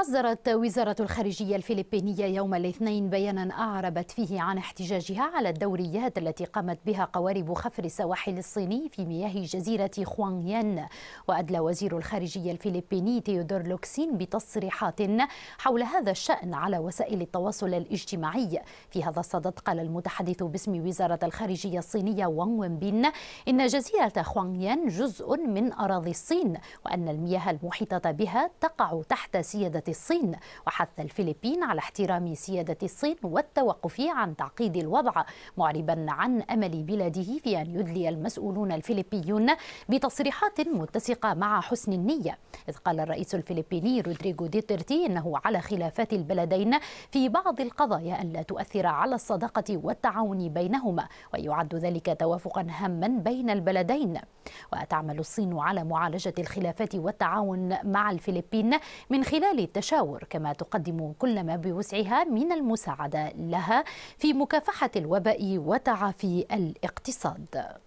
أصدرت وزارة الخارجية الفلبينية يوم الاثنين بيانا أعربت فيه عن احتجاجها على الدوريات التي قامت بها قوارب خفر السواحل الصيني في مياه جزيرة يان وأدلى وزير الخارجية الفلبيني تيودور لوكسين بتصريحات حول هذا الشأن على وسائل التواصل الاجتماعي في هذا الصدد قال المتحدث باسم وزارة الخارجية الصينية وان وينبين إن جزيرة يان جزء من أراضي الصين وأن المياه المحيطة بها تقع تحت سيادة الصين وحث الفلبين على احترام سيادة الصين والتوقف عن تعقيد الوضع معربا عن أمل بلاده في أن يدلي المسؤولون الفلبيون بتصريحات متسقة مع حسن النية إذ قال الرئيس الفلبيني رودريغو ديترتي إنه على خلافات البلدين في بعض القضايا أن لا تؤثر على الصداقة والتعاون بينهما ويعد ذلك توافقا هاما بين البلدين وتعمل الصين على معالجة الخلافات والتعاون مع الفلبين من خلال والتشاور كما تقدم كل ما بوسعها من المساعدة لها في مكافحة الوباء وتعافي الاقتصاد